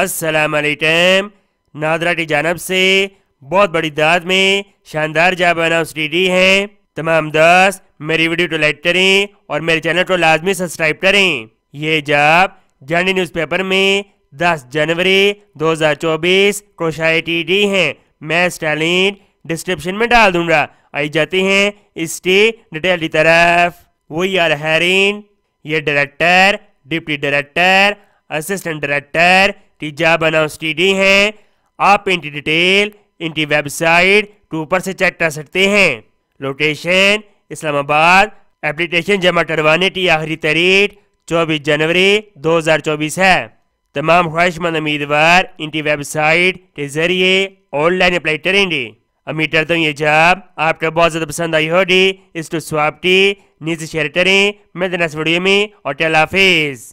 असलकम नादरा की जानब से बहुत बड़ी दाद में शानदार जाब अनाउंस डी हैं तमाम दस मेरी वीडियो को लाइक करें और मेरे चैनल को लाजमी सब्सक्राइब करें ये जाब जानी न्यूज़पेपर में 10 जनवरी 2024 को शायद डी हैं मैं स्टालिन डिस्क्रिप्शन में डाल दूंगा आई जाते हैं इसकी डिटेल की तरफ वही आर हैरिन ये director deputy director assistant director तीजा बनाओ स्टीडी है आप इनकी डिटेल इनकी वेबसाइट टूपर से चेक कर सकते हैं लोकेशन इस्लामाबाद एप्लीकेशन जमा करवाने की आखिरी तारीख 24 जनवरी 2024 है तमाम ख्वाहिशमंद उम्मीदवार इनकी वेबसाइट के जरिए ऑनलाइन अप्लाई करेंगे अमीर करता हूँ ये जवाब आपको बहुत ज़्यादा पसंद आई होगी इस टू स्वाप्टी नीचे शेयर करें मैं दिन वीडियो में और टेल हाफिज़